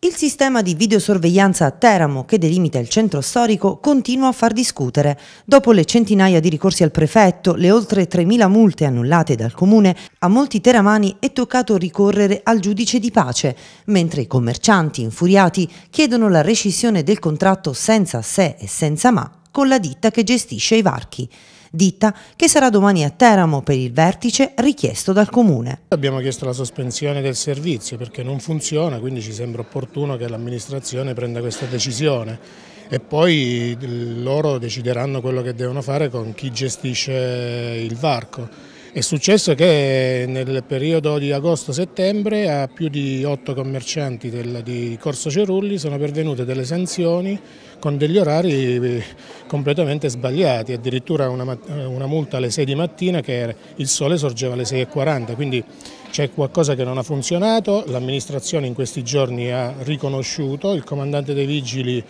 Il sistema di videosorveglianza a Teramo, che delimita il centro storico, continua a far discutere. Dopo le centinaia di ricorsi al prefetto, le oltre 3.000 multe annullate dal comune, a molti teramani è toccato ricorrere al giudice di pace, mentre i commercianti infuriati chiedono la rescissione del contratto senza se e senza ma con la ditta che gestisce i varchi ditta che sarà domani a Teramo per il vertice richiesto dal Comune. Abbiamo chiesto la sospensione del servizio perché non funziona, quindi ci sembra opportuno che l'amministrazione prenda questa decisione e poi loro decideranno quello che devono fare con chi gestisce il varco. È successo che nel periodo di agosto-settembre a più di otto commercianti del, di Corso Cerulli sono pervenute delle sanzioni con degli orari eh, completamente sbagliati, addirittura una, una multa alle 6 di mattina che il sole sorgeva alle 6.40, quindi c'è qualcosa che non ha funzionato, l'amministrazione in questi giorni ha riconosciuto, il comandante dei vigili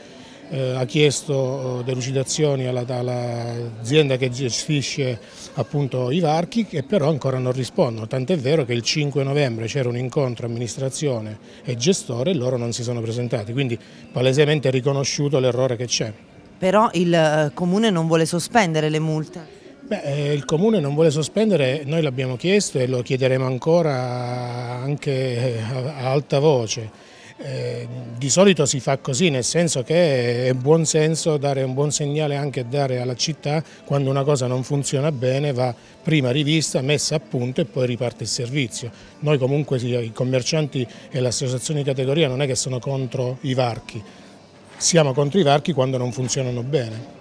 eh, ha chiesto eh, delucidazioni all'azienda che gestisce appunto i varchi che però ancora non rispondono, tant'è vero che il 5 novembre c'era un incontro amministrazione e gestore e loro non si sono presentati, quindi palesemente è riconosciuto l'errore che c'è. Però il eh, comune non vuole sospendere le multe? Beh, eh, il Comune non vuole sospendere, noi l'abbiamo chiesto e lo chiederemo ancora anche a alta voce. Eh, di solito si fa così, nel senso che è buon senso dare un buon segnale anche dare alla città quando una cosa non funziona bene va prima rivista, messa a punto e poi riparte il servizio. Noi comunque i commercianti e l'associazione di categoria non è che sono contro i varchi, siamo contro i varchi quando non funzionano bene.